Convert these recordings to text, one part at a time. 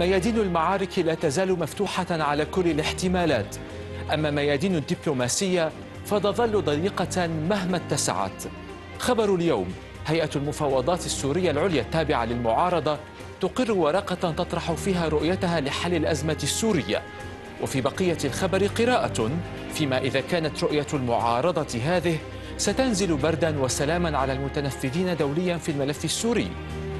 ميادين المعارك لا تزال مفتوحة على كل الاحتمالات أما ميادين الدبلوماسية فتظل ضيقة مهما اتسعت خبر اليوم هيئة المفاوضات السورية العليا التابعة للمعارضة تقر ورقة تطرح فيها رؤيتها لحل الأزمة السورية وفي بقية الخبر قراءة فيما إذا كانت رؤية المعارضة هذه ستنزل بردا وسلاما على المتنفذين دوليا في الملف السوري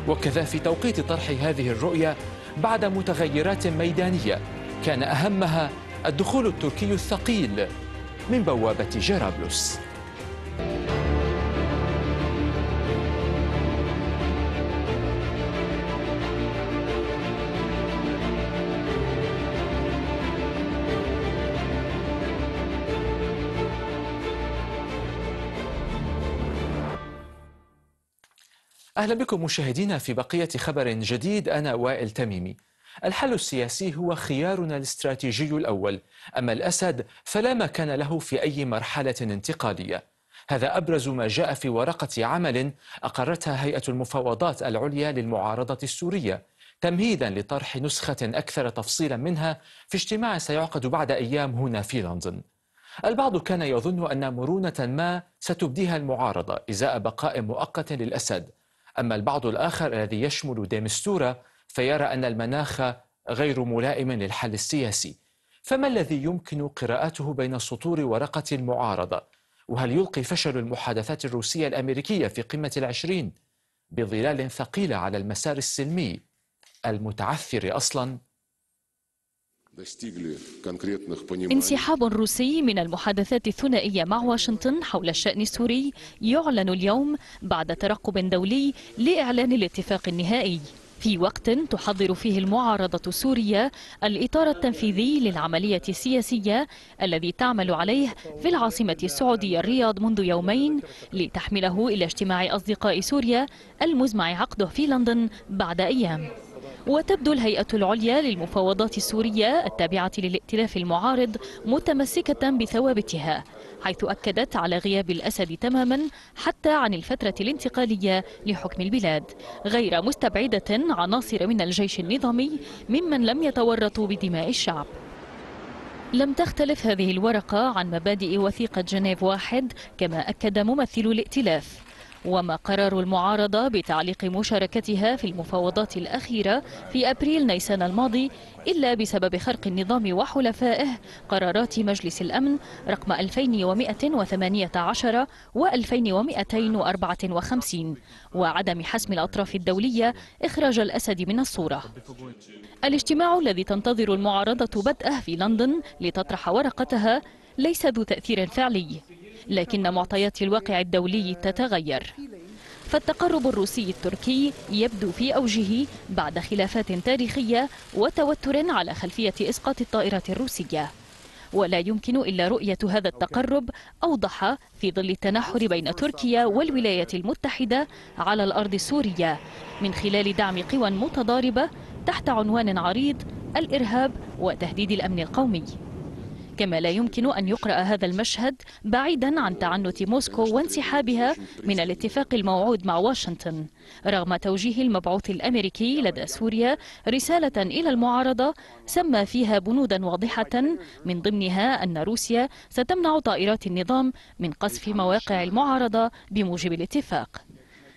وكذا في توقيت طرح هذه الرؤية بعد متغيرات ميدانية كان أهمها الدخول التركي الثقيل من بوابة جرابلس أهلا بكم مشاهدينا في بقية خبر جديد أنا وائل تميمي الحل السياسي هو خيارنا الاستراتيجي الأول أما الأسد فلا مكان له في أي مرحلة انتقالية هذا أبرز ما جاء في ورقة عمل أقرتها هيئة المفاوضات العليا للمعارضة السورية تمهيدا لطرح نسخة أكثر تفصيلا منها في اجتماع سيعقد بعد أيام هنا في لندن البعض كان يظن أن مرونة ما ستبديها المعارضة إزاء بقاء مؤقت للأسد أما البعض الآخر الذي يشمل ديمستورا فيرى أن المناخ غير ملائم للحل السياسي فما الذي يمكن قراءته بين سطور ورقة المعارضة؟ وهل يلقي فشل المحادثات الروسية الأمريكية في قمة العشرين بظلال ثقيلة على المسار السلمي المتعثر أصلا انسحاب روسي من المحادثات الثنائية مع واشنطن حول الشأن السوري يعلن اليوم بعد ترقب دولي لإعلان الاتفاق النهائي في وقت تحضر فيه المعارضة السورية الإطار التنفيذي للعملية السياسية الذي تعمل عليه في العاصمة السعودية الرياض منذ يومين لتحمله إلى اجتماع أصدقاء سوريا المزمع عقده في لندن بعد أيام وتبدو الهيئة العليا للمفاوضات السورية التابعة للائتلاف المعارض متمسكة بثوابتها حيث أكدت على غياب الأسد تماما حتى عن الفترة الانتقالية لحكم البلاد غير مستبعدة عناصر من الجيش النظامي ممن لم يتورطوا بدماء الشعب لم تختلف هذه الورقة عن مبادئ وثيقة جنيف واحد كما أكد ممثل الائتلاف وما قرر المعارضة بتعليق مشاركتها في المفاوضات الأخيرة في أبريل نيسان الماضي إلا بسبب خرق النظام وحلفائه قرارات مجلس الأمن رقم 2118 و 2254 وعدم حسم الأطراف الدولية إخراج الأسد من الصورة الاجتماع الذي تنتظر المعارضة بدأه في لندن لتطرح ورقتها ليس ذو تأثير فعلي لكن معطيات الواقع الدولي تتغير فالتقرب الروسي التركي يبدو في أوجه بعد خلافات تاريخية وتوتر على خلفية إسقاط الطائرة الروسية ولا يمكن إلا رؤية هذا التقرب أوضح في ظل التناحر بين تركيا والولايات المتحدة على الأرض السورية من خلال دعم قوى متضاربة تحت عنوان عريض الإرهاب وتهديد الأمن القومي كما لا يمكن أن يقرأ هذا المشهد بعيدا عن تعنت موسكو وانسحابها من الاتفاق الموعود مع واشنطن رغم توجيه المبعوث الأمريكي لدى سوريا رسالة إلى المعارضة سمى فيها بنودا واضحة من ضمنها أن روسيا ستمنع طائرات النظام من قصف مواقع المعارضة بموجب الاتفاق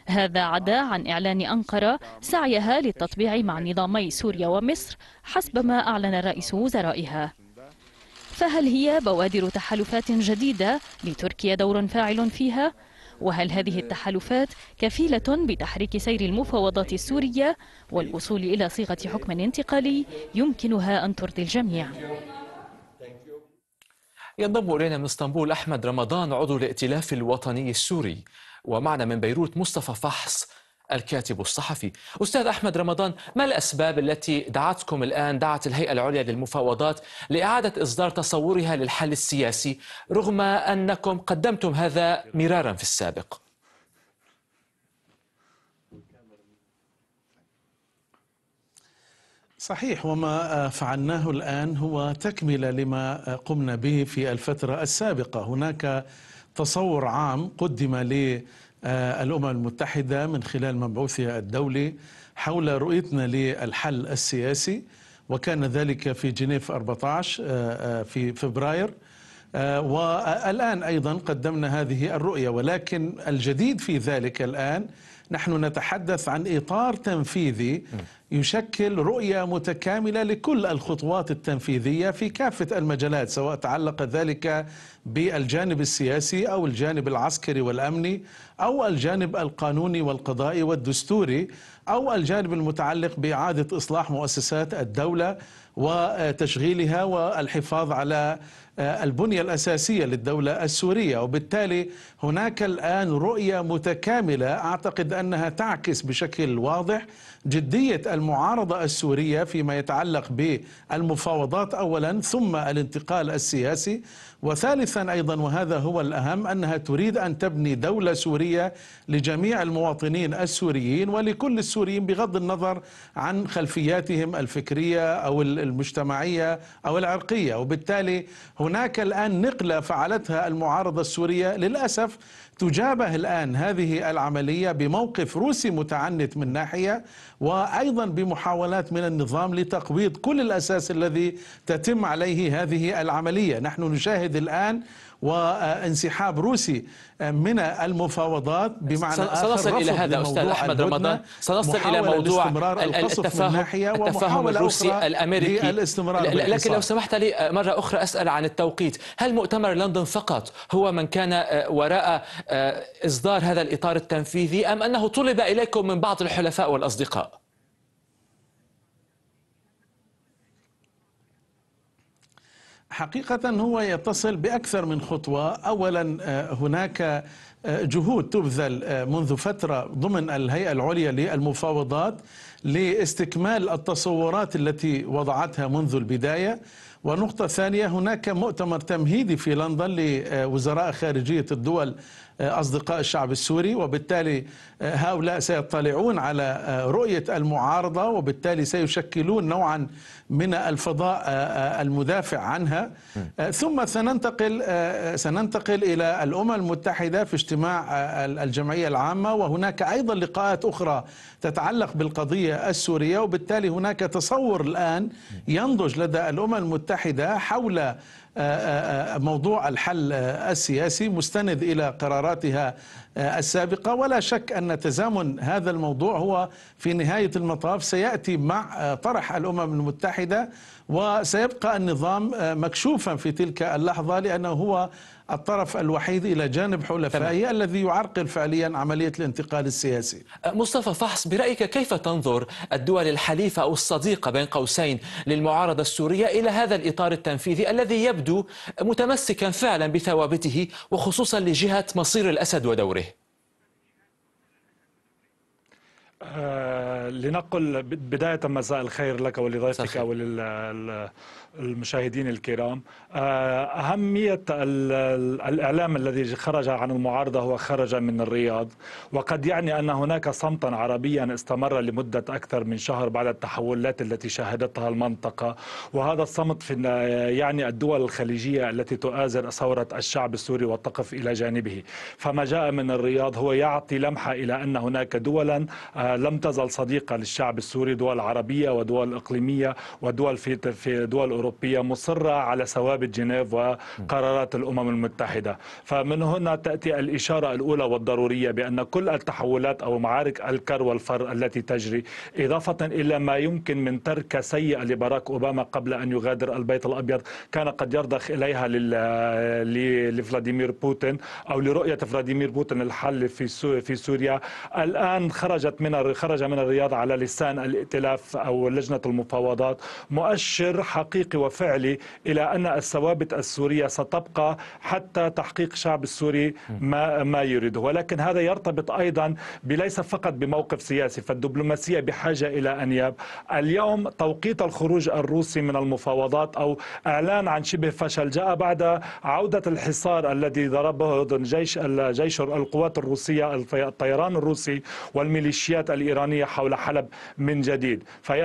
هذا عدا عن إعلان أنقرة سعيها للتطبيع مع نظامي سوريا ومصر حسب ما أعلن رئيس وزرائها فهل هي بوادر تحالفات جديدة لتركيا دور فاعل فيها؟ وهل هذه التحالفات كفيلة بتحريك سير المفاوضات السورية والوصول إلى صيغة حكم انتقالي يمكنها أن ترضي الجميع؟ ينضم إلينا من اسطنبول أحمد رمضان عضو الائتلاف الوطني السوري ومعنا من بيروت مصطفى فحص الكاتب الصحفي أستاذ أحمد رمضان ما الأسباب التي دعتكم الآن دعت الهيئة العليا للمفاوضات لإعادة إصدار تصورها للحل السياسي رغم أنكم قدمتم هذا مرارا في السابق صحيح وما فعلناه الآن هو تكملة لما قمنا به في الفترة السابقة هناك تصور عام قدم لي آه، الأمم المتحدة من خلال مبعوثها الدولي حول رؤيتنا للحل السياسي وكان ذلك في جنيف 14 آه، آه، في فبراير والآن أيضا قدمنا هذه الرؤية ولكن الجديد في ذلك الآن نحن نتحدث عن إطار تنفيذي يشكل رؤية متكاملة لكل الخطوات التنفيذية في كافة المجالات سواء تعلق ذلك بالجانب السياسي أو الجانب العسكري والأمني أو الجانب القانوني والقضائي والدستوري أو الجانب المتعلق بإعادة إصلاح مؤسسات الدولة وتشغيلها والحفاظ على آه، البنية الأساسية للدولة السورية وبالتالي هناك الآن رؤية متكاملة أعتقد أنها تعكس بشكل واضح جدية المعارضة السورية فيما يتعلق بالمفاوضات أولا ثم الانتقال السياسي وثالثا أيضا وهذا هو الأهم أنها تريد أن تبني دولة سورية لجميع المواطنين السوريين ولكل السوريين بغض النظر عن خلفياتهم الفكرية أو المجتمعية أو العرقية وبالتالي هناك هناك الآن نقلة فعلتها المعارضة السورية للأسف تجابه الآن هذه العملية بموقف روسي متعنت من ناحية وأيضا بمحاولات من النظام لتقويض كل الأساس الذي تتم عليه هذه العملية نحن نشاهد الآن وانسحاب روسي من المفاوضات بمعنى سنصل الى هذا استاذ احمد رمضان سنصل الى موضوع التفاهم ناحيه التفاهم الروسي الامريكي لكن لو سمحت لي مره اخرى اسال عن التوقيت هل مؤتمر لندن فقط هو من كان آه، وراء آه، اصدار هذا الاطار التنفيذي ام انه طلب اليكم من بعض الحلفاء والاصدقاء حقيقة هو يتصل بأكثر من خطوة أولا آه، هناك آه، جهود تبذل آه، منذ فترة ضمن الهيئة العليا للمفاوضات لاستكمال التصورات التي وضعتها منذ البداية ونقطة ثانية هناك مؤتمر تمهيدي في لندن لوزراء خارجية الدول أصدقاء الشعب السوري وبالتالي آه، هؤلاء سيطلعون على آه، رؤية المعارضة وبالتالي سيشكلون نوعا من الفضاء آه، المدافع عنها ثم سننتقل سننتقل إلى الأمم المتحدة في اجتماع الجمعية العامة وهناك أيضا لقاءات أخرى تتعلق بالقضية السورية وبالتالي هناك تصور الآن ينضج لدى الأمم المتحدة حول آه، آه، آه، موضوع الحل السياسي مستند إلى قراراتها السابقة ولا شك أن تزامن هذا الموضوع هو في نهاية المطاف سيأتي مع طرح الأمم المتحدة وسيبقى النظام آه، مكشوفا في تلك اللحظة لأنه هو الطرف الوحيد إلى جانب حلفائه الذي يعرقل فعليا عملية الانتقال السياسي آه، مصطفى فحص برأيك كيف تنظر الدول الحليفة أو الصديقة بين قوسين للمعارضة السورية إلى هذا الإطار التنفيذي الذي يبدو متمسكا فعلا بثوابته وخصوصا لجهة مصير الأسد ودوره آه، لنقل بداية مساء الخير لك ولضيفك وللمشاهدين الكرام آه، أهمية الإعلام الذي خرج عن المعارضة هو خرج من الرياض وقد يعني أن هناك صمتا عربيا استمر لمدة أكثر من شهر بعد التحولات التي شهدتها المنطقة وهذا الصمت في يعني الدول الخليجية التي تؤازر ثورة الشعب السوري وتقف إلى جانبه فما جاء من الرياض هو يعطي لمحة إلى أن هناك دولا آه، لم تزل صديقه للشعب السوري دول عربيه ودول اقليميه ودول في في دول اوروبيه مصره على ثوابت جنيف وقرارات الامم المتحده فمن هنا تاتي الاشاره الاولى والضروريه بان كل التحولات او معارك الكر والفر التي تجري اضافه الى ما يمكن من تركه سيئه لباراك اوباما قبل ان يغادر البيت الابيض كان قد يرضخ اليها لفلاديمير بوتين او لرؤيه فلاديمير بوتين الحل في في سوريا الان خرجت من خرج من الرياض على لسان الائتلاف أو لجنة المفاوضات مؤشر حقيقي وفعلي إلى أن الثوابت السورية ستبقى حتى تحقيق الشعب السوري ما, ما يريده ولكن هذا يرتبط أيضا ليس فقط بموقف سياسي فالدبلوماسية بحاجة إلى أنياب اليوم توقيت الخروج الروسي من المفاوضات أو إعلان عن شبه فشل جاء بعد عودة الحصار الذي ضربه جيش الجيش القوات الروسية الطيران الروسي والميليشيات الإيرانية حول حلب من جديد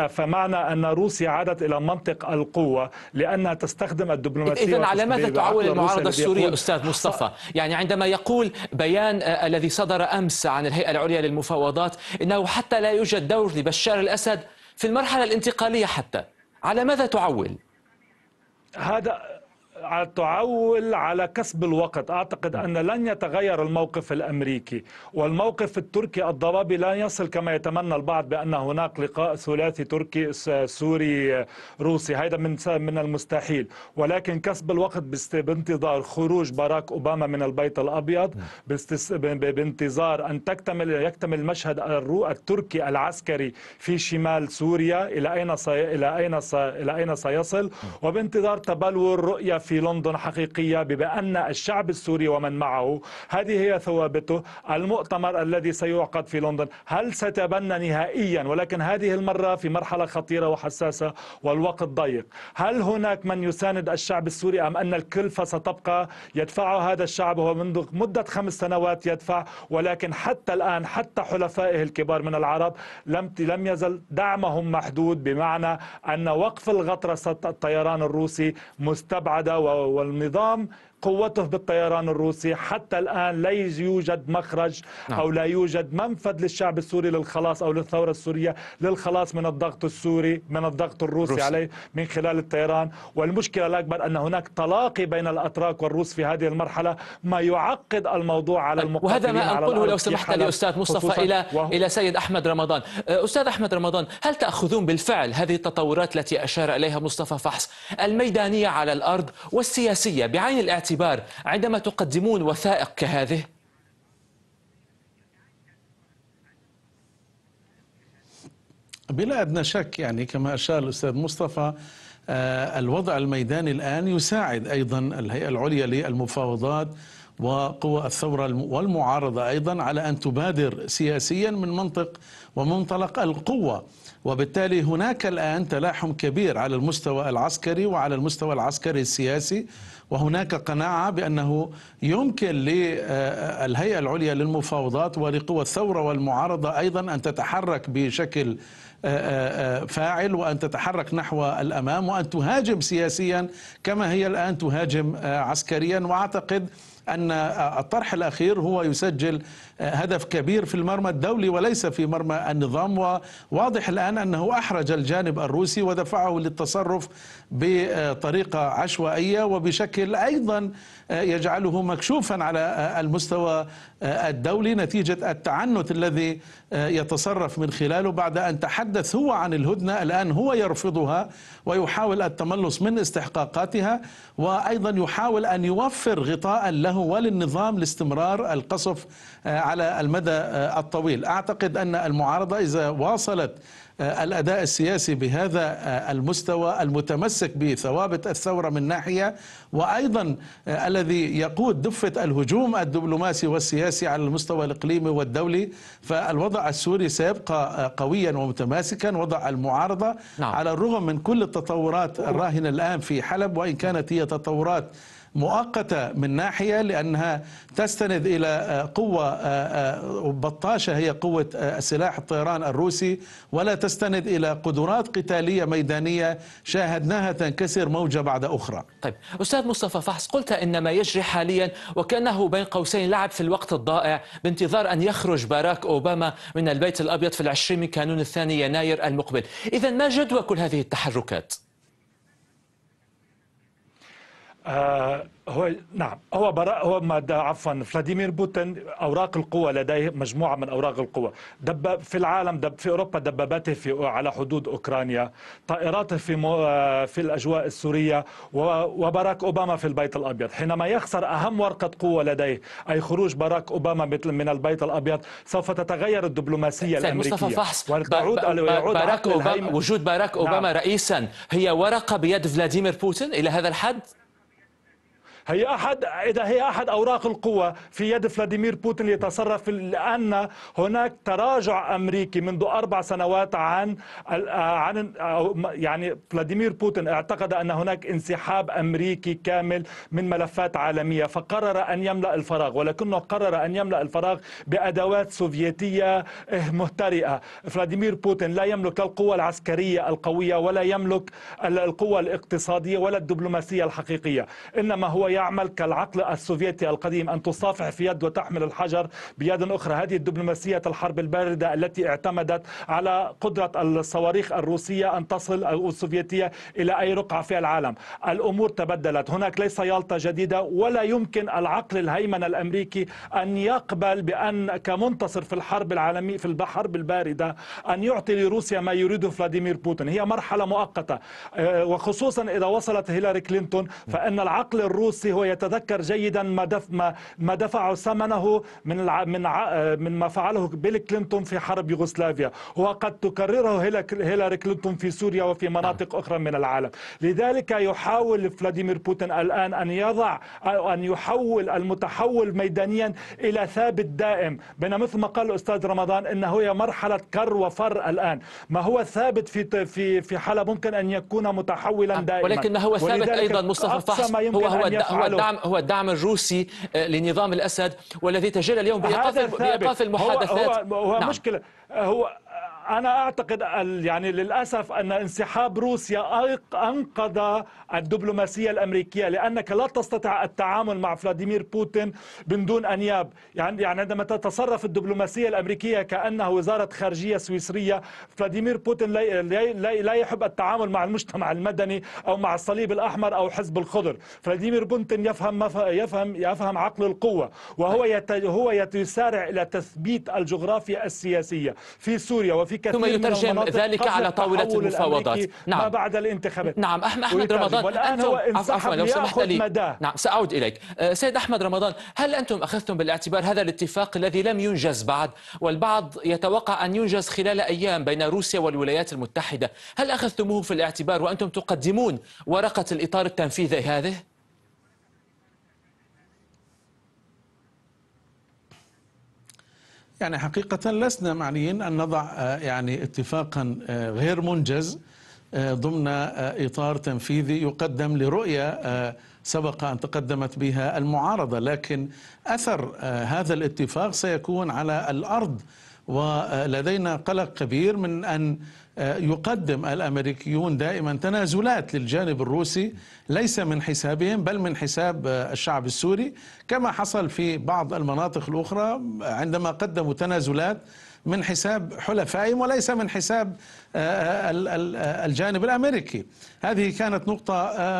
فمعنى أن روسيا عادت إلى منطق القوة لأنها تستخدم الدبلوماسية إذن على ماذا تعول المعارضة السورية أستاذ مصطفى يعني عندما يقول بيان آه، الذي صدر أمس عن الهيئة العليا للمفاوضات إنه حتى لا يوجد دور لبشار الأسد في المرحلة الانتقالية حتى على ماذا تعول؟ هذا تعول على كسب الوقت أعتقد نعم. أن لن يتغير الموقف الأمريكي والموقف التركي الضبابي لا يصل كما يتمنى البعض بأن هناك لقاء ثلاثي تركي سوري روسي هذا من من المستحيل ولكن كسب الوقت بانتظار خروج باراك أوباما من البيت الأبيض نعم. بانتظار أن تكتمل يكتمل المشهد التركي العسكري في شمال سوريا إلى أين إلى أين إلى أين سيصل نعم. وبانتظار تبلور رؤية في في لندن حقيقية بأن الشعب السوري ومن معه هذه هي ثوابته المؤتمر الذي سيعقد في لندن هل ستبنى نهائيا ولكن هذه المرة في مرحلة خطيرة وحساسة والوقت ضيق هل هناك من يساند الشعب السوري أم أن الكلفة ستبقى يدفعها هذا الشعب هو منذ مدة خمس سنوات يدفع ولكن حتى الآن حتى حلفائه الكبار من العرب لم لم يزل دعمهم محدود بمعنى أن وقف الغطرسة الطيران الروسي مستبعدة والنظام قوته بالطيران الروسي حتى الآن لا يوجد مخرج نعم. أو لا يوجد منفذ للشعب السوري للخلاص أو للثورة السورية للخلاص من الضغط السوري من الضغط الروسي روسي. عليه من خلال الطيران والمشكلة الأكبر أن هناك تلاقي بين الأتراك والروس في هذه المرحلة ما يعقد الموضوع على طيب، المقاتلين وهذا ما أقوله لو سمحت لي أستاذ مصطفى إلى إلى سيد أحمد رمضان أه، أستاذ أحمد رمضان هل تأخذون بالفعل هذه التطورات التي أشار إليها مصطفى فحص الميدانية على الأرض والسياسية بعين الاعتبار الاختبار عندما تقدمون وثائق كهذه بلا أدنى شك يعني كما أشار الأستاذ مصطفى آه، الوضع الميداني الآن يساعد أيضا الهيئة العليا للمفاوضات وقوى الثورة والمعارضة أيضا على أن تبادر سياسيا من منطق ومنطلق القوة وبالتالي هناك الآن تلاحم كبير على المستوى العسكري وعلى المستوى العسكري السياسي وهناك قناعة بأنه يمكن للهيئة العليا للمفاوضات ولقوى الثورة والمعارضة أيضا أن تتحرك بشكل آه، آه، آه، فاعل وأن تتحرك نحو الأمام وأن تهاجم سياسيا كما هي الآن تهاجم عسكريا وأعتقد أن الطرح الأخير هو يسجل هدف كبير في المرمى الدولي وليس في مرمى النظام وواضح الآن أنه أحرج الجانب الروسي ودفعه للتصرف بطريقة عشوائية وبشكل أيضا يجعله مكشوفا على المستوى الدولي نتيجة التعنت الذي يتصرف من خلاله بعد أن تحدث هو عن الهدنة الآن هو يرفضها ويحاول التملص من استحقاقاتها وأيضا يحاول أن يوفر غطاء له له وللنظام لاستمرار القصف آه، على المدى آه، الطويل أعتقد أن المعارضة إذا واصلت آه، الأداء السياسي بهذا المستوى المتمسك بثوابت الثورة من ناحية وأيضا الذي يقود دفة الهجوم الدبلوماسي والسياسي على المستوى الإقليمي والدولي فالوضع السوري سيبقى قويا ومتماسكا وضع المعارضة نعم. على الرغم من كل التطورات الراهنة الآن في حلب وإن كانت هي تطورات مؤقتة من ناحية لأنها تستند إلى آه، قوة آه، آه، بطاشة هي قوة سلاح الطيران الروسي ولا تستند إلى قدرات قتالية ميدانية شاهدناها تنكسر موجة بعد أخرى طيب أستاذ مصطفى فحص قلت إن ما يجري حاليا وكأنه بين قوسين لعب في الوقت الضائع بانتظار أن يخرج باراك أوباما من البيت الأبيض في العشرين من كانون الثاني يناير المقبل إذا ما جدوى كل هذه التحركات؟ آه، هو نعم هو براء هو ما عفوا فلاديمير بوتين اوراق القوى لديه مجموعه من اوراق القوى دب في العالم دب في اوروبا دباباته في على حدود اوكرانيا طائراته في مو آه، في الاجواء السوريه وباراك اوباما في البيت الابيض حينما يخسر اهم ورقه قوه لديه اي خروج باراك اوباما من البيت الابيض سوف تتغير الدبلوماسيه الامريكيه مصطفى فحص وتعود باراك اوباما وجود باراك اوباما نعم. رئيسا هي ورقه بيد فلاديمير بوتين الى هذا الحد هي أحد إذا هي أحد أوراق القوة في يد فلاديمير بوتين ليتصرف لأن هناك تراجع أمريكي منذ أربع سنوات عن آه، عن يعني فلاديمير بوتين اعتقد أن هناك انسحاب أمريكي كامل من ملفات عالمية فقرر أن يملأ الفراغ ولكنه قرر أن يملأ الفراغ بأدوات سوفيتية إه، مهترئة فلاديمير بوتين لا يملك القوة العسكرية القوية ولا يملك القوة الاقتصادية ولا الدبلوماسية الحقيقية إنما هو يعمل كالعقل السوفيتي القديم أن تصافح في يد وتحمل الحجر بيد أخرى هذه الدبلوماسية الحرب الباردة التي اعتمدت على قدرة الصواريخ الروسية أن تصل أو السوفيتية إلى أي رقعة في العالم الأمور تبدلت هناك ليس يالطا جديدة ولا يمكن العقل الهيمن الأمريكي أن يقبل بأن كمنتصر في الحرب العالمية في البحر الباردة أن يعطي لروسيا ما يريده فلاديمير بوتين هي مرحلة مؤقتة آه، وخصوصا إذا وصلت هيلاري كلينتون فإن العقل الروسي القدسي هو يتذكر جيدا ما دفع ما دفعه ثمنه من من من ما فعله بيل كلينتون في حرب يوغوسلافيا وقد تكرره هيلاري كلينتون في سوريا وفي مناطق اخرى من العالم لذلك يحاول فلاديمير بوتين الان ان يضع أو ان يحول المتحول ميدانيا الى ثابت دائم بين مثل ما قال الاستاذ رمضان انه هي مرحله كر وفر الان ما هو ثابت في في في حاله ممكن ان يكون متحولا أه، دائما ولكن هو ثابت ايضا مصطفى فحص هو هو, هو الدعم هو الدعم الروسي آه، لنظام الاسد والذي تجلى اليوم بايقاف المحادثات هو, هو, هو نعم. مشكله هو انا اعتقد يعني للاسف ان انسحاب روسيا انقذ الدبلوماسيه الامريكيه لانك لا تستطيع التعامل مع فلاديمير بوتين من دون انياب يعني يعني عندما تتصرف الدبلوماسيه الامريكيه كانها وزاره خارجيه سويسريه فلاديمير بوتين لا, لا, لا يحب التعامل مع المجتمع المدني او مع الصليب الاحمر او حزب الخضر فلاديمير بوتين يفهم يفهم يفهم عقل القوه وهو هو يسارع الى تثبيت الجغرافيا السياسيه في سوريا وفي في كثير ثم يترجم ذلك على طاولة المفاوضات نعم ما بعد الانتخابات نعم أحمد أحمد رمضان والآن أنتم عفوا لو سمحت لي مدى. نعم سأعود إليك أه، سيد أحمد رمضان هل أنتم أخذتم بالاعتبار هذا الاتفاق الذي لم ينجز بعد والبعض يتوقع أن ينجز خلال أيام بين روسيا والولايات المتحدة هل أخذتموه في الاعتبار وأنتم تقدمون ورقة الإطار التنفيذي هذه؟ يعني حقيقة لسنا معنيين أن نضع آه، يعني اتفاقا آه، غير منجز آه، ضمن إطار تنفيذي يقدم لرؤية سبق أن تقدمت بها المعارضة لكن أثر هذا الاتفاق سيكون على الأرض ولدينا قلق كبير من أن آه، يقدم الامريكيون دائما تنازلات للجانب الروسي ليس من حسابهم بل من حساب آه، الشعب السوري كما حصل في بعض المناطق الاخرى عندما قدموا تنازلات من حساب حلفائهم وليس من حساب آه، الجانب الامريكي. هذه كانت نقطه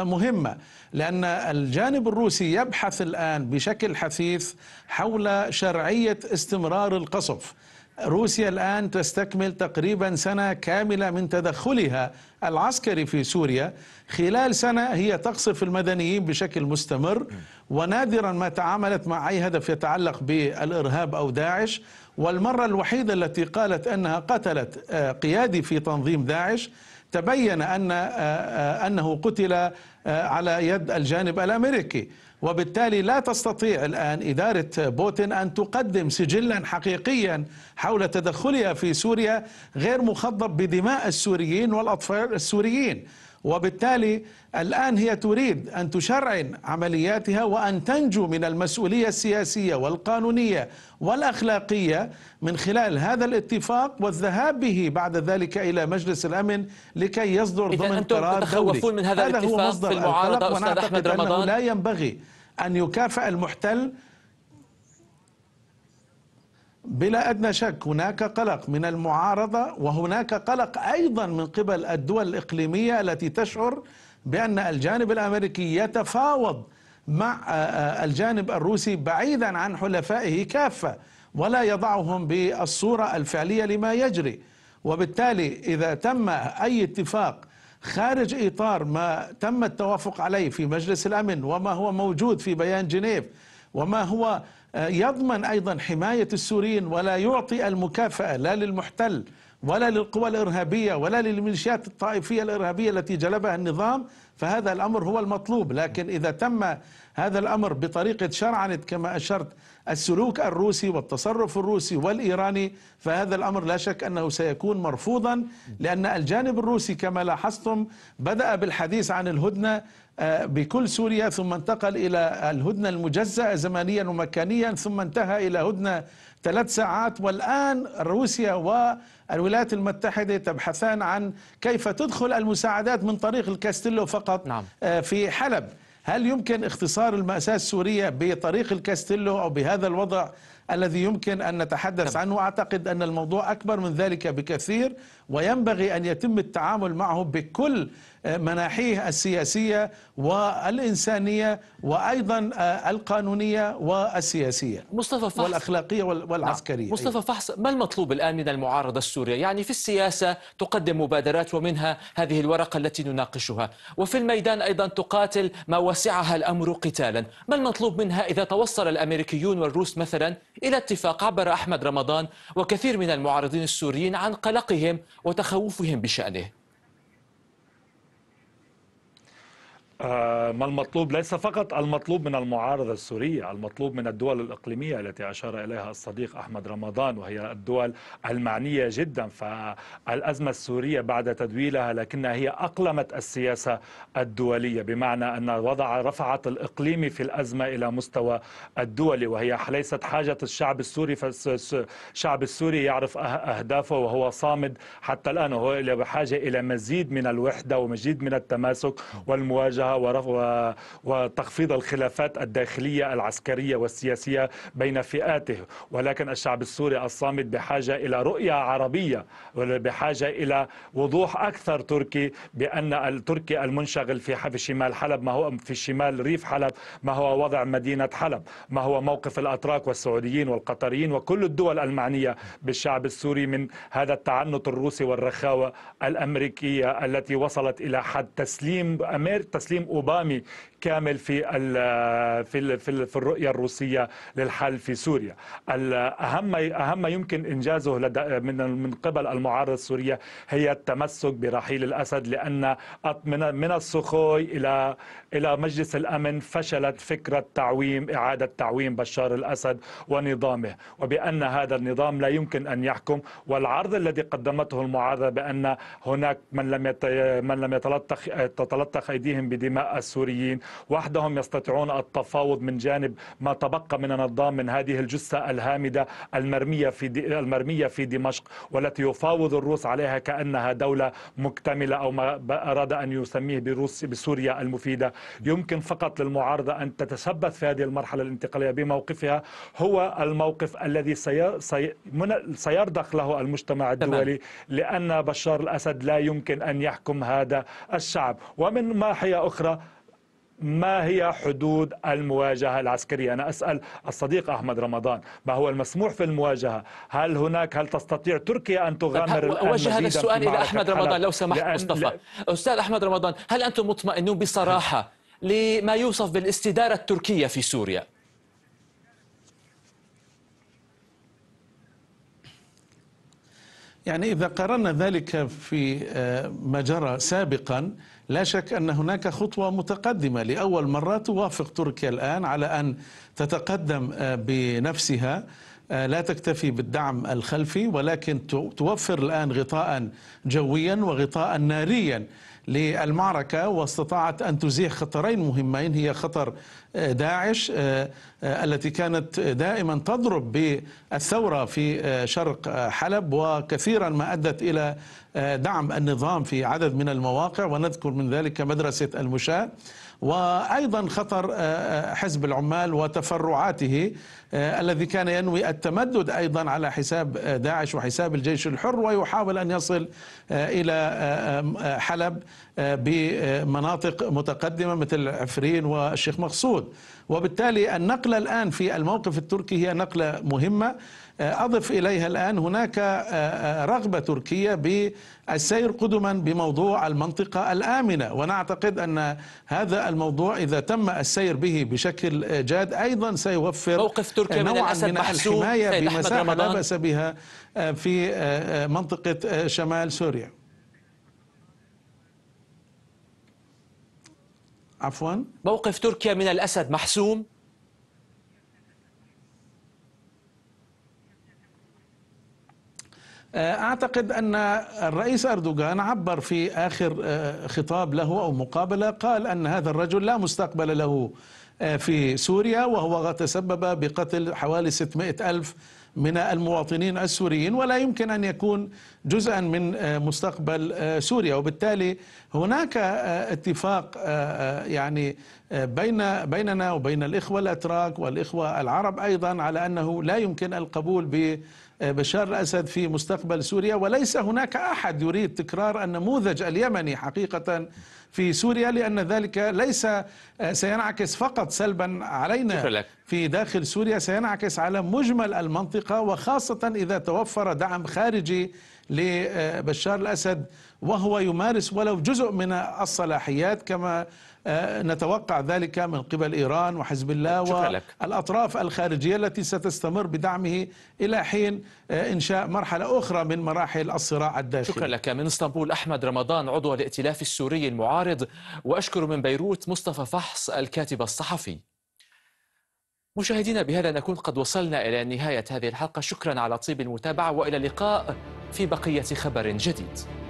مهمه لان الجانب الروسي يبحث الان بشكل حثيث حول شرعيه استمرار القصف. روسيا الآن تستكمل تقريبا سنة كاملة من تدخلها العسكري في سوريا خلال سنة هي تقصف المدنيين بشكل مستمر ونادرا ما تعاملت مع أي هدف يتعلق بالإرهاب أو داعش والمرة الوحيدة التي قالت أنها قتلت آه، قيادي في تنظيم داعش تبين أن آه، آه، أنه قتل على يد الجانب الأمريكي وبالتالي لا تستطيع الآن إدارة بوتين أن تقدم سجلا حقيقيا حول تدخلها في سوريا غير مخضب بدماء السوريين والأطفال السوريين وبالتالي الآن هي تريد أن تشرعن عملياتها وأن تنجو من المسؤولية السياسية والقانونية والأخلاقية من خلال هذا الاتفاق والذهاب به بعد ذلك إلى مجلس الأمن لكي يصدر ضمن قرار دولي من هذا, هذا هو مصدر في المعارضة أستاذ أحمد رمضان لا ينبغي أن يكافئ المحتل بلا أدنى شك هناك قلق من المعارضة وهناك قلق أيضا من قبل الدول الإقليمية التي تشعر بأن الجانب الأمريكي يتفاوض مع آه، آه، الجانب الروسي بعيدا عن حلفائه كافة ولا يضعهم بالصورة الفعلية لما يجري وبالتالي إذا تم أي اتفاق خارج إطار ما تم التوافق عليه في مجلس الأمن وما هو موجود في بيان جنيف وما هو آه، يضمن أيضا حماية السوريين ولا يعطي المكافأة لا للمحتل ولا للقوى الإرهابية ولا للميليشيات الطائفية الإرهابية التي جلبها النظام فهذا الأمر هو المطلوب لكن إذا تم هذا الأمر بطريقة شرعنه كما أشرت السلوك الروسي والتصرف الروسي والإيراني فهذا الأمر لا شك أنه سيكون مرفوضا لأن الجانب الروسي كما لاحظتم بدأ بالحديث عن الهدنة آه، بكل سوريا ثم انتقل إلى الهدنة المجزأة زمنيا ومكانيا ثم انتهى إلى هدنة ثلاث ساعات والآن روسيا والولايات المتحدة تبحثان عن كيف تدخل المساعدات من طريق الكاستيلو فقط فقط نعم. آه، في حلب هل يمكن اختصار المأساة السورية بطريق الكاستيلو أو بهذا الوضع الذي يمكن أن نتحدث نعم. عنه أعتقد أن الموضوع أكبر من ذلك بكثير وينبغي أن يتم التعامل معه بكل آه، مناحيه السياسية والإنسانية وأيضا آه، القانونية والسياسية مصطفى فحص والأخلاقية والعسكرية نعم. مصطفى فحص ما المطلوب الآن من المعارضة السورية يعني في السياسة تقدم مبادرات ومنها هذه الورقة التي نناقشها وفي الميدان أيضا تقاتل ما وسعها الأمر قتالا ما المطلوب منها إذا توصل الأمريكيون والروس مثلا إلى اتفاق عبر أحمد رمضان وكثير من المعارضين السوريين عن قلقهم وتخوفهم بشأنه آه، ما المطلوب ليس فقط المطلوب من المعارضة السورية المطلوب من الدول الإقليمية التي أشار إليها الصديق أحمد رمضان وهي الدول المعنية جدا فالأزمة السورية بعد تدويلها لكنها هي أقلمت السياسة الدولية بمعنى أن وضع رفعت الإقليم في الأزمة إلى مستوى الدولي وهي ليست حاجة الشعب السوري فالشعب السوري يعرف أه- أهدافه وهو صامد حتى الآن وهو بحاجة إلى مزيد من الوحدة ومزيد من التماسك والمواجهة وتخفيض الخلافات الداخلية العسكرية والسياسية بين فئاته ولكن الشعب السوري الصامت بحاجة إلى رؤية عربية بحاجة إلى وضوح أكثر تركي بأن التركي المنشغل في في شمال حلب ما هو في شمال ريف حلب ما هو وضع مدينة حلب ما هو موقف الأتراك والسعوديين والقطريين وكل الدول المعنية بالشعب السوري من هذا التعنت الروسي والرخاوة الأمريكية التي وصلت إلى حد تسليم أمير تسليم הנשיא אובמה, كامل في في في الرؤيه الروسيه للحل في سوريا اهم اهم ما يمكن انجازه من من قبل المعارضه السوريه هي التمسك برحيل الاسد لان من من السخوي الى الى مجلس الامن فشلت فكره تعويم اعاده تعويم بشار الاسد ونظامه وبان هذا النظام لا يمكن ان يحكم والعرض الذي قدمته المعارضه بان هناك من لم من لم يتلطخ تتلطخ ايديهم بدماء السوريين وحدهم يستطيعون التفاوض من جانب ما تبقى من النظام من هذه الجثة الهامدة المرمية في المرمية في دمشق والتي يفاوض الروس عليها كأنها دولة مكتملة أو ما أراد أن يسميه بروس بسوريا المفيدة يمكن فقط للمعارضة أن تتثبت في هذه المرحلة الانتقالية بموقفها هو الموقف الذي سي... سي... سيرضخ له المجتمع الدولي لأن بشار الأسد لا يمكن أن يحكم هذا الشعب ومن ناحية أخرى ما هي حدود المواجهة العسكرية أنا أسأل الصديق أحمد رمضان ما هو المسموح في المواجهة هل هناك هل تستطيع تركيا أن تغامر أوجه هذا السؤال إلى أحمد رمضان لو سمحت لأن... مصطفى لا... أستاذ أحمد رمضان هل أنتم مطمئنون بصراحة لما يوصف بالاستدارة التركية في سوريا يعني إذا قارنا ذلك في آه، ما جرى سابقاً لا شك أن هناك خطوة متقدمة لأول مرة توافق تركيا الآن على أن تتقدم آه، بنفسها آه، لا تكتفي بالدعم الخلفي ولكن توفر الآن غطاء جويا وغطاء ناريا للمعركة واستطاعت أن تزيح خطرين مهمين هي خطر داعش آه، آه، التي كانت دائما تضرب بالثورة في آه، شرق حلب وكثيرا ما أدت إلى دعم النظام في عدد من المواقع ونذكر من ذلك مدرسة المشاة وايضا خطر حزب العمال وتفرعاته الذي كان ينوي التمدد ايضا على حساب داعش وحساب الجيش الحر ويحاول ان يصل الى حلب بمناطق متقدمه مثل عفرين والشيخ مقصود موجود وبالتالي النقلة الآن في الموقف التركي هي نقلة مهمة آه، أضف إليها الآن هناك آه، آه، رغبة تركية بالسير قدما بموضوع المنطقة الآمنة ونعتقد أن هذا الموضوع إذا تم السير به بشكل جاد أيضا سيوفر موقف تركيا نوعا من, من الحماية بمساحة لا بأس بها في منطقة شمال سوريا عفوا موقف تركيا من الأسد محسوم آه، أعتقد أن الرئيس أردوغان عبر في آخر آه، خطاب له أو مقابلة قال أن هذا الرجل لا مستقبل له آه، في سوريا وهو تسبب بقتل حوالي 600 ألف من المواطنين السوريين ولا يمكن أن يكون جزءا من آه، مستقبل آه، سوريا وبالتالي هناك آه، اتفاق يعني بين بيننا وبين الإخوة الأتراك والإخوة العرب أيضا على أنه لا يمكن القبول ب آه، بشار الأسد في مستقبل سوريا وليس هناك أحد يريد تكرار النموذج اليمني حقيقة في سوريا لأن ذلك ليس آه، سينعكس فقط سلبا علينا في داخل سوريا سينعكس على مجمل المنطقة وخاصة إذا توفر دعم خارجي لبشار الأسد وهو يمارس ولو جزء من الصلاحيات كما آه، نتوقع ذلك من قبل إيران وحزب الله والأطراف الخارجية التي ستستمر بدعمه إلى حين آه، إنشاء مرحلة أخرى من مراحل الصراع الداخلي شكرا لك من اسطنبول أحمد رمضان عضو الائتلاف السوري المعارض وأشكر من بيروت مصطفى فحص الكاتب الصحفي مشاهدينا بهذا نكون قد وصلنا إلى نهاية هذه الحلقة شكرا على طيب المتابعة وإلى اللقاء في بقية خبر جديد